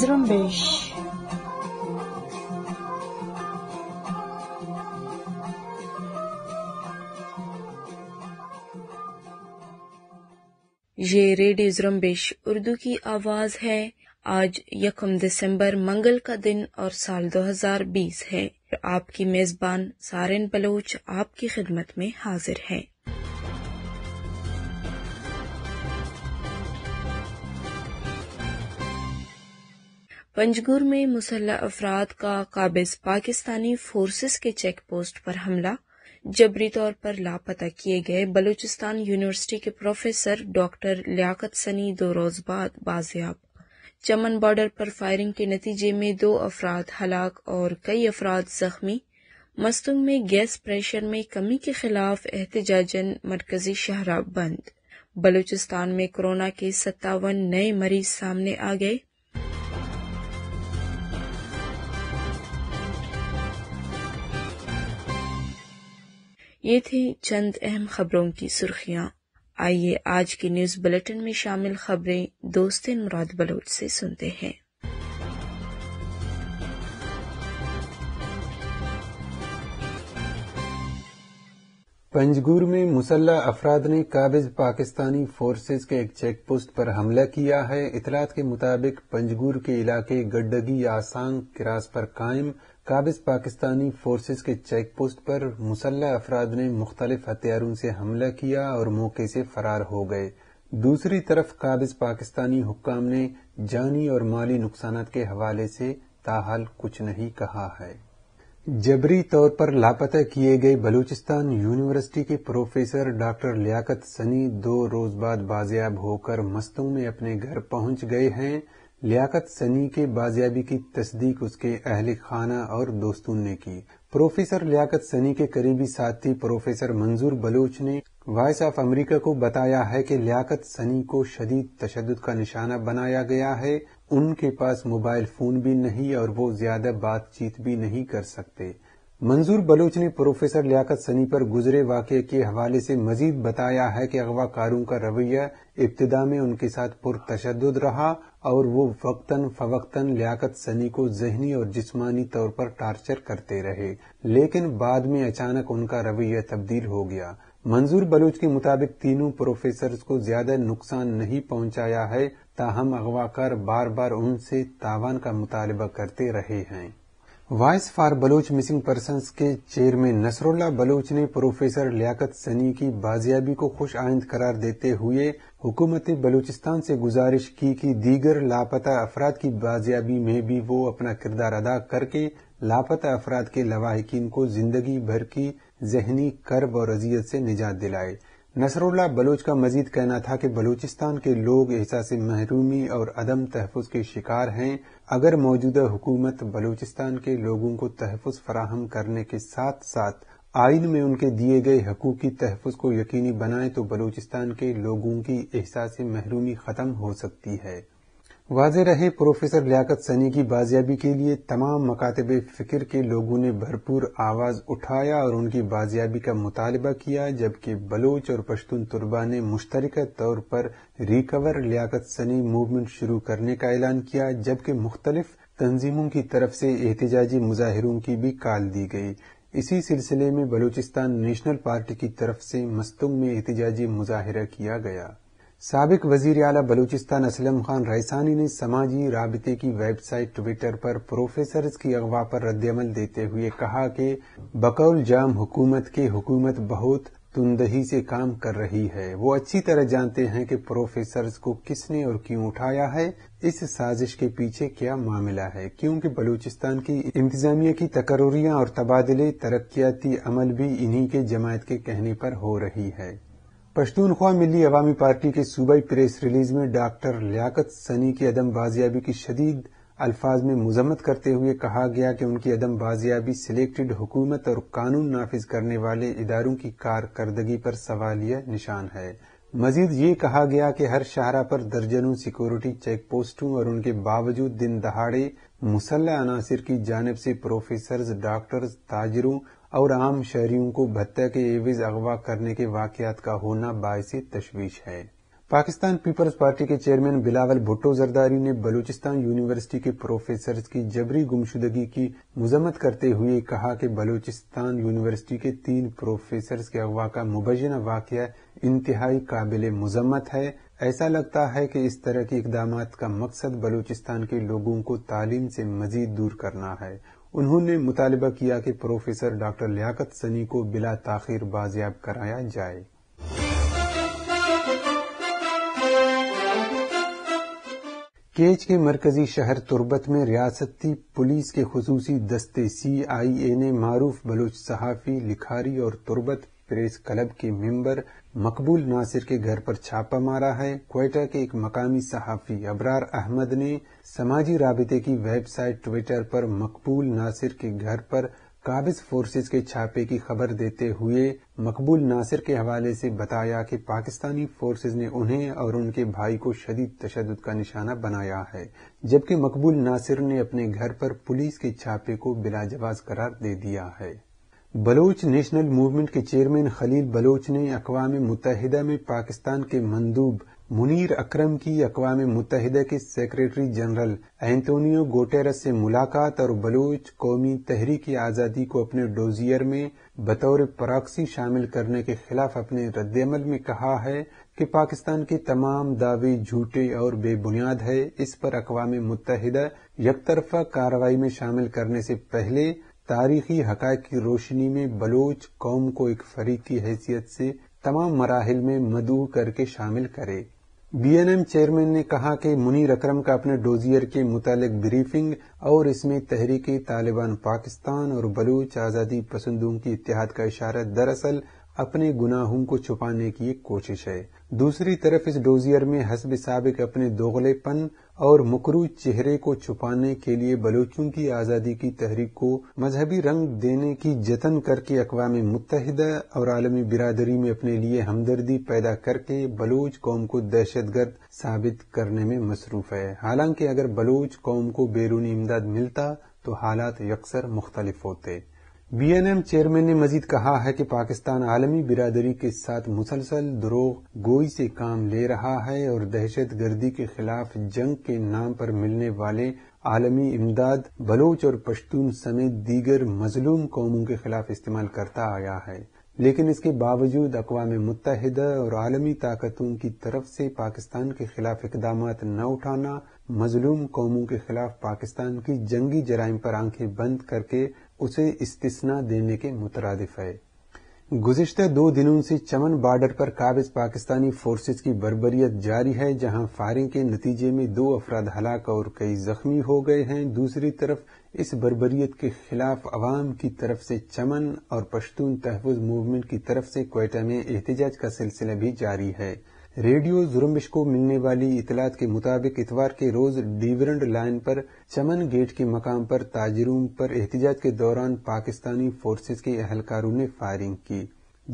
zrumbish ये radio जुरम्बेश Urdu की आवाज है आज यकम दिसंबर मंगल का दिन और साल 2020 है आपकी मेजबान सारेन बलोच आपकी खिदमत में हाजिर है पंजगुर में मुसल्ह अफराद का काबिज पाकिस्तानी फोर्सेस के चेक पोस्ट पर हमला जबरी तौर पर लापता किए गए बलूचिस्तान यूनिवर्सिटी के प्रोफेसर डॉक्टर लियाकत सनी दो रोज बाद बाजियाब चमन बॉर्डर पर फायरिंग के नतीजे में दो अफराद हलाक और कई अफराद जख्मी मस्तुंग में गैस प्रेशर में कमी के खिलाफ एहतजाजन मरकजी शहरा बंद बलूचिस्तान में कोरोना के सत्तावन नए मरीज सामने आ गए ये थी चंद अहम खबरों की सुर्खियां आइए आज के न्यूज बुलेटिन में शामिल खबरें दोस्त मुराद बलोच से सुनते हैं पंजगुर में मुसल्ला अफराद ने काबिज पाकिस्तानी फोर्सेज के एक चेक पोस्ट पर हमला किया है इतलात के मुताबिक पंजगुर के इलाके गड्डगी आसांग क्रास पर कायम काबिज पाकिस्तानी फोर्सेज के चेक पोस्ट पर मुसल्ह अफराद ने मुख्तलिफ हथियारों से हमला किया और मौके से फरार हो गए दूसरी तरफ काबिज पाकिस्तानी हुकाम ने जानी और माली नुकसान के हवाले से ताहाल कुछ नहीं कहा है जबरी तौर पर लापता किए गए बलूचिस्तान यूनिवर्सिटी के प्रोफेसर डॉक्टर लियाकत सनी दो रोज बाद बाजियाब होकर मस्तों में अपने घर पहुंच गए हैं लियाकत सनी के बाजियाबी की तस्दीक उसके अहल खाना और दोस्तों ने की प्रोफेसर लियाकत सनी के करीबी साथी प्रोफेसर मंजूर बलोच ने वॉइस ऑफ अमेरिका को बताया है कि लियाकत सनी को शदीद तशद का निशाना बनाया गया है उनके पास मोबाइल फोन भी नहीं और वो ज्यादा बातचीत भी नहीं कर सकते मंजूर बलोच ने प्रोफेसर लियाकत सनी पर गुजरे वाक़े के हवाले से मजीद बताया है कि कारों का रवैया इब्तदा में उनके साथ पुरतशद रहा और वो वक्तन फवक्तन लियाकत सनी को जहनी और जिस्मानी तौर पर टार्चर करते रहे लेकिन बाद में अचानक उनका रवैया तब्दील हो गया मंजूर बलूच के मुताबिक तीनों प्रोफेसर को ज्यादा नुकसान नहीं पहुंचाया है ताहम अगवा कर बार बार उनसे तावान का मुतालबा करते रहे हैं voice for Baloch missing person के चेयरमैन नसरुल्ला बलूच ने प्रोफेसर लियाकत सनी की बाजियाबी को खुश आइंद करार देते हुए हुकूमत बलूचिस्तान से गुजारिश की कि दीगर लापता अफराद की बाजियाबी में भी वो अपना किरदार अदा करके लापता अफराद के लवाहकिन को जिंदगी भर की जहनी कर्ब और अजियत से निजात दिलाए नसरुल्ला बलोच का मजीद कहना था कि बलूचिस्तान के लोग एहसास महरूमी और अदम तहफ़ के शिकार हैं अगर मौजूदा हुकूमत बलूचिस्तान के लोगों को तहफ़ फराहम करने के साथ साथ आइन में उनके दिए गए हकूक की तहफ़ को यकीनी बनाए तो बलूचिस्तान के लोगों की एहसास महरूमी ख़त्म हो सकती है वाज रहे प्रोफेसर लियाकत सनी की बाजियाबी के लिए तमाम मकातब फिक्र के लोगों ने भरपूर आवाज उठाया और उनकी बाजियाबी का मुतालबा किया जबकि बलोच और पश्तून तुरबा ने मुश्तरक तौर पर रिकवर लियाकत सनी मूवमेंट शुरू करने का ऐलान किया जबकि मुख्तलिफ तंजीमों की तरफ से एहतजाजी मुजाहरों की भी काल दी गई इसी सिलसिले में बलूचिस्तान नेशनल पार्टी की तरफ से मस्तुंग में एहतजाजी मुजाहरा किया गया सबक वजीर अला बलूचिस्तान असलम खान रैसानी ने समाजी रबते की वेबसाइट ट्विटर पर प्रोफेसर की अगवा पर रद्दमल देते हुए कहा कि बकौल जाम हुकूमत के हुकूमत बहुत तुंदही से काम कर रही है वो अच्छी तरह जानते हैं कि प्रोफेसर को किसने और क्यों उठाया है इस साजिश के पीछे क्या मामला है क्योंकि बलूचिस्तान की इंतजामिया की तकरियां और तबादले तरक्याती अमल भी इन्हीं के जमात के कहने पर हो रही है पश्तूनख्वा मिली अवामी पार्टी के सूबाई प्रेस रिलीज में डॉक्टर लियाकत सनी की अदम बाजियाबी की शदीद अल्फाज में मजम्मत करते हुए कहा गया कि उनकी अदम बाजियाबी सिलेक्टेड हुकूमत और कानून नाफिज करने वाले इदारों की कारकर्दगी पर सवालिया निशान है मजीद ये कहा गया कि हर शाहरा पर दर्जनों सिक्योरिटी चेक पोस्टों और उनके बावजूद दिन दहाड़े मुसल अनासर की जानब से प्रोफेसर डॉक्टर्स ताजरों और आम शहरियों को भत्ते के एविज अगवा करने के वाकयात का होना बायस तशवीश है पाकिस्तान पीपल्स पार्टी के चेयरमैन बिलावल भुट्टो जरदारी ने बलूचिस्तान यूनिवर्सिटी के प्रोफेसर की जबरी गुमशुदगी की मजम्मत करते हुए कहा कि बलूचिस्तान यूनिवर्सिटी के तीन प्रोफेसर के अगवा का मुबैना वाक्य इंतहाई काबिल मजम्मत है ऐसा लगता है कि इस तरह के इकदाम का मकसद बलूचिस्तान के लोगों को तालीम से मजीद दूर करना है उन्होंने मुतालबा किया कि प्रोफेसर डॉक्टर लियाकत सनी को बिला ताखिर बाजियाब कराया जाए केच के मरकजी शहर तुर्बत में रियासती पुलिस के खसूसी दस्ते सी आई ए ने मारूफ बलोच सहाफ़ी लिखारी और तुर्बत प्रेस क्लब के मेंबर मकबूल नासिर के घर पर छापा मारा है क्वेटा के एक मकामी सहाफी अबरार अहमद ने समाजी राबते की वेबसाइट ट्विटर पर मकबूल नासिर के घर पर काबिज फोर्सेस के छापे की खबर देते हुए मकबूल नासिर के हवाले से बताया कि पाकिस्तानी फोर्सेस ने उन्हें और उनके भाई को शदीद तशद का निशाना बनाया है जबकि मकबूल नासिर ने अपने घर पर पुलिस के छापे को बिलाजवाज करार दे दिया है बलोच नेशनल मूवमेंट के चेयरमैन खलील बलोच ने अकवाम मुतहदा में पाकिस्तान के मंदूब मुनीर अकरम की अकवाम मुतहदा के सेक्रेटरी जनरल एंटोनियो गोटेरस से मुलाकात और बलोच कौमी तहरीक आज़ादी को अपने डोजियर में बतौर पराक्सी शामिल करने के खिलाफ अपने रद्दमल में कहा है कि पाकिस्तान के तमाम दावे झूठे और बेबुनियाद है इस पर अकवाम मुतहदा यकतरफा कार्रवाई में शामिल करने से पहले तारीखी हक़ की रोशनी में बलोच कौम को एक फरीकी की हैसियत से तमाम मराहल में मदु करके शामिल करे बीएनएम चेयरमैन ने कहा कि मुनीर अक्रम का अपने डोजियर के मुतालिक ब्रीफिंग और इसमें तहरीकी तालिबान पाकिस्तान और बलूच आज़ादी पसंदों की इतिहाद का इशारा दरअसल अपने गुनाहों को छुपाने की एक कोशिश है दूसरी तरफ इस डोजियर में हसब सबक अपने दोगलेपन और मकरू चेहरे को छुपाने के लिए बलोचों की आज़ादी की तहरीक को मजहबी रंग देने की जतन करके अकवा मुतहदा और आलमी बिरादरी में अपने लिए हमदर्दी पैदा करके बलोच कौम को दहशतगर्द साबित करने में मसरूफ है हालांकि अगर बलोच कौम को बैरूनी इमदाद मिलता तो हालात यकसर मुख्तलिफ होते बीएनएम चेयरमैन ने मजीद कहा है कि पाकिस्तान आलमी बिरादरी के साथ मुसलसल दरोग गोई से काम ले रहा है और दहशत गर्दी के खिलाफ जंग के नाम पर मिलने वाले आलमी इमदाद बलोच और पश्तून समेत दीगर मजलूम कौमों के खिलाफ इस्तेमाल करता आया है लेकिन इसके बावजूद अकवाम मुतहद और आलमी ताकतों की तरफ से पाकिस्तान के खिलाफ इकदाम न उठाना मजलूम कौमों के खिलाफ पाकिस्तान की जंगी जराइम पर आंखें बंद करके उसे इस्तीसना देने के मुतरदफ है गुजशत दो दिनों से चमन बॉर्डर पर काबिज पाकिस्तानी फोर्सेज की बरबरीत जारी है जहां फायरिंग के नतीजे में दो अफराद हलाक और कई जख्मी हो गए हैं दूसरी तरफ इस बरबरीत के खिलाफ अवाम की तरफ से चमन और पश्तून तहफ़ मूवमेंट की तरफ से कोयटा में एहतजाज का सिलसिला भी जारी है रेडियो जुर्मिश को मिलने वाली इतलात के मुताबिक इतवार के रोज डीवरेंड लाइन पर चमन गेट के मकाम पर ताजरूम पर एहतजाज के दौरान पाकिस्तानी फोर्सेज के अहलकारों ने फायरिंग की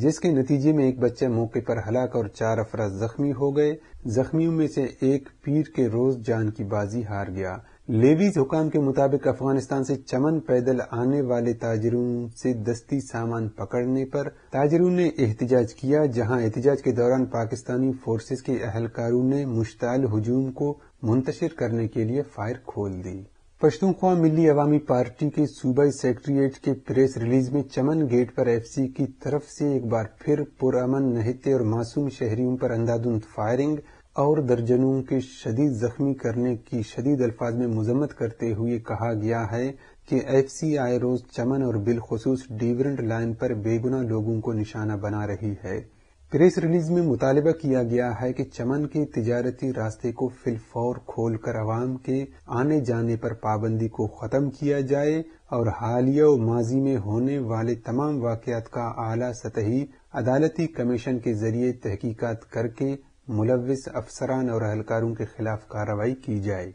जिसके नतीजे में एक बच्चा मौके पर हलाक और चार अफरा जख्मी हो गए जख्मियों में से एक पीर के रोज जान की बाजी हार गया लेवीज हुकाम के मुताबिक अफगानिस्तान से चमन पैदल आने वाले ताजरों से दस्ती सामान पकड़ने पर ताजरों ने एहतजाज किया जहां एहतजाज के दौरान पाकिस्तानी फोर्सेस के अहलकारों ने मुश्ताल हजूम को मुंतशिर करने के लिए फायर खोल दी पश्तून मिली अवामी पार्टी के सूबाई सेक्रेटरिएट के प्रेस रिलीज में चमन गेट पर एफसी की तरफ से एक बार फिर पुरअमन नहते और मासूम शहरियों पर अंधाधुंध फायरिंग और दर्जनों के शदीद जख्मी करने की शदीद अल्फाज में मजम्मत करते हुए कहा गया है कि एफ सी आई रोज चमन और बिलखसूस डिवरेंट लाइन पर बेगुना लोगों को निशाना बना रही है प्रेस रिलीज में मुतालबा किया गया है कि चमन के तजारती रास्ते को फिलफौर खोलकर अवाम के आने जाने पर पाबंदी को खत्म किया जाए और हालिया व माजी में होने वाले तमाम वाकत का आला सतही अदालती कमीशन के जरिए तहकीकत करके मुलविस अफसरान और अहलकारों के खिलाफ कार्रवाई की जाए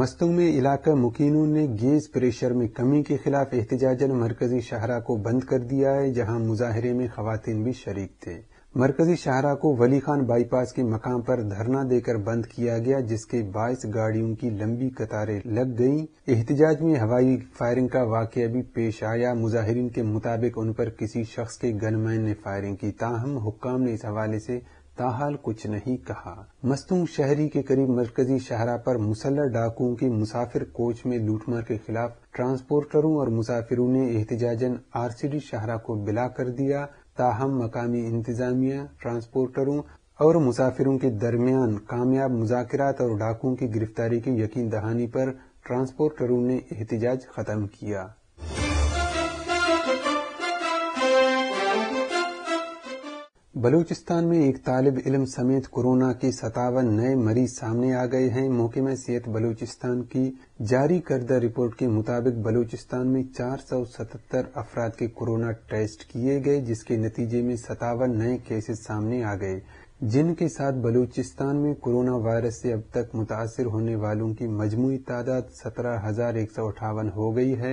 मस्तों में इलाका मुकीनों ने गैस प्रेशर में कमी के खिलाफ एहतजाजन मरकजी शाहरा को बंद कर दिया है जहां मुजाहरे में खातन भी शरीक थे मरकजी शाहरा को वली खान बाईपास के मकाम पर धरना देकर बंद किया गया जिसके बायस गाड़ियों की लंबी कतारें लग गईं। एहतजाज में हवाई फायरिंग का वाक भी पेश आया मुजाहरीन के मुताबिक उन पर किसी शख्स के गनमैन ने फायरिंग की ताहम हुक्काम ने इस हवाले से ताहाल कुछ नहीं कहा मस्तूंग शहरी के करीब मरकजी शहरा पर मुसलह डाकुओं की मुसाफिर कोच में लूटमार के खिलाफ ट्रांसपोर्टरों और मुसाफिरों ने एहतजाजन आरसीडी शहरा को बिला कर दिया ताहम मकामी इंतजामिया ट्रांसपोर्टरों और मुसाफिरों के दरमियान कामयाब मुजाकिरात और डाकुओं की गिरफ्तारी की यकीन दहानी पर ट्रांसपोर्टरों ने एहतजाज खत्म किया बलूचिस्तान में एक तालिब इलम समेत कोरोना के सतावन नए मरीज सामने आ गए हैं में सेहत बलूचिस्तान की जारी करदा रिपोर्ट के मुताबिक बलूचिस्तान में 477 अफराद के कोरोना टेस्ट किए गए जिसके नतीजे में सतावन नए केसेस सामने आ गए जिनके साथ बलूचिस्तान में कोरोना वायरस से अब तक मुतासर होने वालों की मजमू तादाद सत्रह हजार एक सौ अठावन हो गई है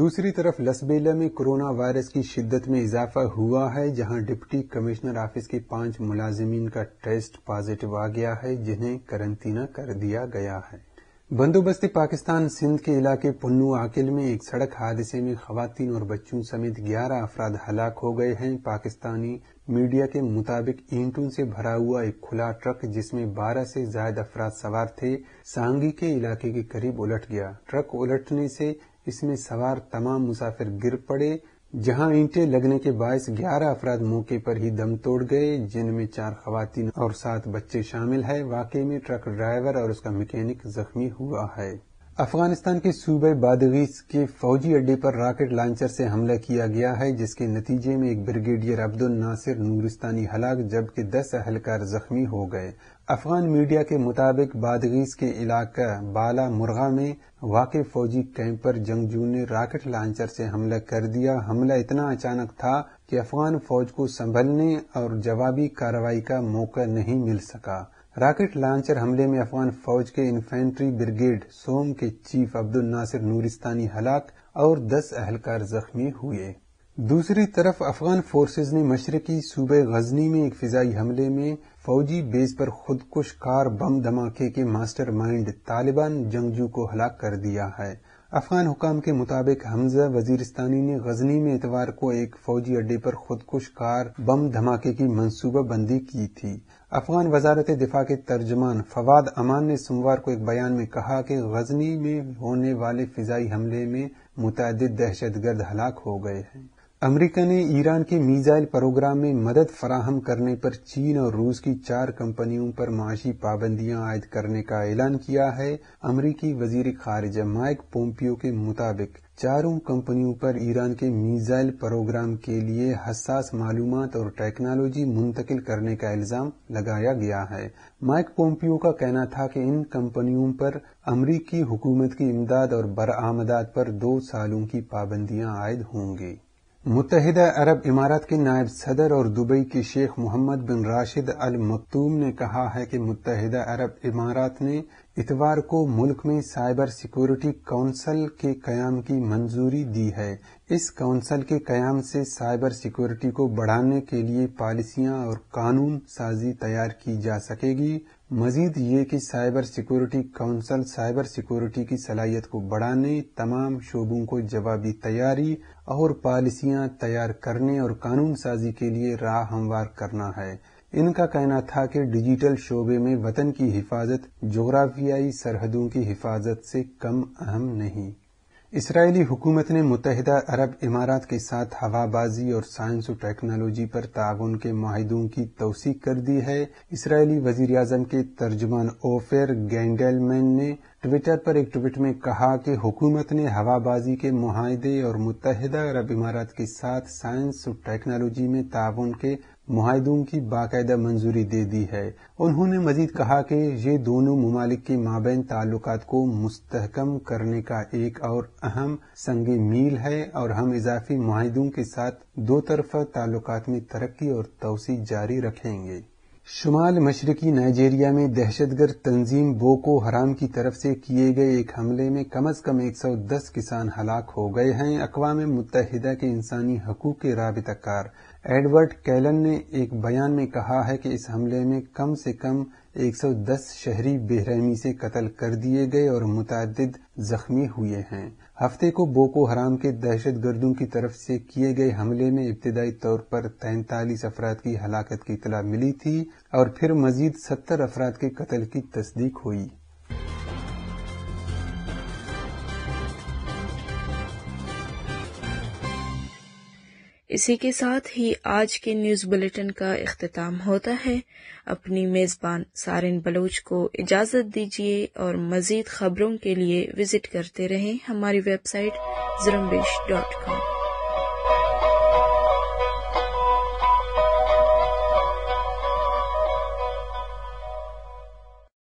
दूसरी तरफ लसबेला में कोरोना वायरस की शिद्दत में इजाफा हुआ है जहां डिप्टी कमिश्नर ऑफिस के पांच मुलाजमीन का टेस्ट पॉजिटिव आ गया है जिन्हें करंतना कर दिया गया है बंदोबस्ती पाकिस्तान सिंध के इलाके पन्नू आकिल में एक सड़क हादसे में खातन और बच्चों समेत 11 अफराद हलाक हो गए हैं पाकिस्तानी मीडिया के मुताबिक ईंटों से भरा हुआ एक खुला ट्रक जिसमें 12 से ज्यादा अफराद सवार थे सांगी के इलाके के करीब उलट गया ट्रक उलटने से इसमें सवार तमाम मुसाफिर गिर पड़े जहां ईंटें लगने के बायस 11 अफराद मौके पर ही दम तोड़ गए जिनमें चार खातन और सात बच्चे शामिल है वाकई में ट्रक ड्राइवर और उसका मैकेनिक जख्मी हुआ है अफगानिस्तान के सूबे बादगीस के फौजी अड्डे पर रॉकेट लॉन्चर से हमला किया गया है जिसके नतीजे में एक ब्रिगेडियर अब्दुल नासिर नूरिस्तानी हलाक जबकि दस अहलकार जख्मी हो गए अफगान मीडिया के मुताबिक बादगीस के इलाका बाला मुर्गा में वाक़ फौजी कैंप पर जंगजू ने राकेट लॉन्चर से हमला कर दिया हमला इतना अचानक था कि अफगान फौज को संभलने और जवाबी कार्रवाई का मौका नहीं मिल सका राकेट लॉन्चर हमले में अफगान फौज के इन्फेंट्री ब्रिगेड सोम के चीफ अब्दुल नासिर नूरिस्तानी हलाक और दस अहलकार जख्मी हुए दूसरी तरफ अफगान फोर्सेज ने मशरकी सूबे गजनी में एक फिजाई हमले में फौजी बेस पर खुदकुश कार बम धमाके के मास्टरमाइंड तालिबान जंगजू को हलाक कर दिया है अफगान हुकाम के मुताबिक हमजा वजीरस्तानी ने गजनी में इतवार को एक फौजी अड्डे पर खुदकुश कार बम धमाके की मनसूबा बंदी की थी अफगान वजारत दिफा के तर्जमान फवाद अमान ने सोमवार को एक बयान में कहा कि गजनी में होने वाले फिजाई हमले में मुतद दहशतगर्द हलाक हो गए हैं अमेरिका ने ईरान के मिसाइल प्रोग्राम में मदद फराहम करने पर चीन और रूस की चार कंपनियों पर माशी पाबंदियां आयद करने का ऐलान किया है अमरीकी वजीर खारिजा माइक पोम्पियो के मुताबिक चारों कंपनियों पर ईरान के मिसाइल प्रोग्राम के लिए हसास मालूम और टेक्नोलॉजी मुंतकिल करने का इल्जाम लगाया गया है माइक पोम्पियो का कहना था कि इन कंपनियों पर अमरीकी हुकूमत की इमदाद और बरामदाद पर दो सालों की पाबंदियां आयद होंगी मुतहदा अरब इमारत के नायब सदर और दुबई के शेख मोहम्मद बिन राशिद अल मकतूम ने कहा है कि मुतहदा अरब इमारत ने इतवार को मुल्क में साइबर सिक्योरिटी काउंसिल के कयाम की मंजूरी दी है इस काउंसिल के कयाम से साइबर सिक्योरिटी को बढ़ाने के लिए पॉलिसियां और कानून साजी तैयार की जा सकेगी मजीद ये कि cyber security council cyber security की सलाहियत को बढ़ाने तमाम शोबों को जवाबी तैयारी और पॉलिसियां तैयार करने और कानून साजी के लिए राह हमवार करना है इनका कहना था कि डिजिटल शोबे में वतन की हिफाजत जोग्राफियाई सरहदों की हिफाजत से कम अहम नहीं इसराइली हुकूमत ने मुतहदा अरब इमारात के साथ हवाबाजी और साइंस और टेक्नोलॉजी पर ताउन के माहिदों की तोसी कर दी है इसराइली वजीर अजम के तर्जमान ओफेर गैंगलमैन ने ट्विटर पर एक ट्वीट में कहा कि हुकूमत ने हवाबाजी के माहदे और मुतहदा अरब इमारात के साथ साइंस और टेक्नोलॉजी में ताउन के माहिदों की बाकायदा मंजूरी दे दी है उन्होंने मजीद कहा कि ये दोनों ममालिक के माबेन ताल्लुक को मुस्तकम करने का एक और अहम संग मील है और हम इजाफी माहदों के साथ दो तरफा ताल्लुक में तरक्की और तोसी जारी रखेंगे शुमाल मशरकी नाइजेरिया में दहशत गर्द तंजीम बोको हराम की तरफ से किए गए एक हमले में कम अज कम एक सौ दस किसान हलाक हो गए हैं अकवा मुतहदा के इंसानी हकूक के रबताकार एडवर्ड कैलन ने एक बयान में कहा है कि इस हमले में कम से कम 110 शहरी बेरहमी से कत्ल कर दिए गए और मुतद जख्मी हुए हैं हफ्ते को बोको हराम के दहशत गर्दों की तरफ से किए गए हमले में इब्तदाई तौर पर तैंतालीस अफराद की हलाकत की इतला मिली थी और फिर मजीद सत्तर अफराद के कत्ल की तस्दीक हुई इसी के साथ ही आज के न्यूज़ बुलेटिन का अख्ताम होता है अपनी मेज़बान सारिन बलोच को इजाज़त दीजिए और मज़ीद खबरों के लिए विज़िट करते रहें हमारी वेबसाइट जरम्बेश डॉट कॉम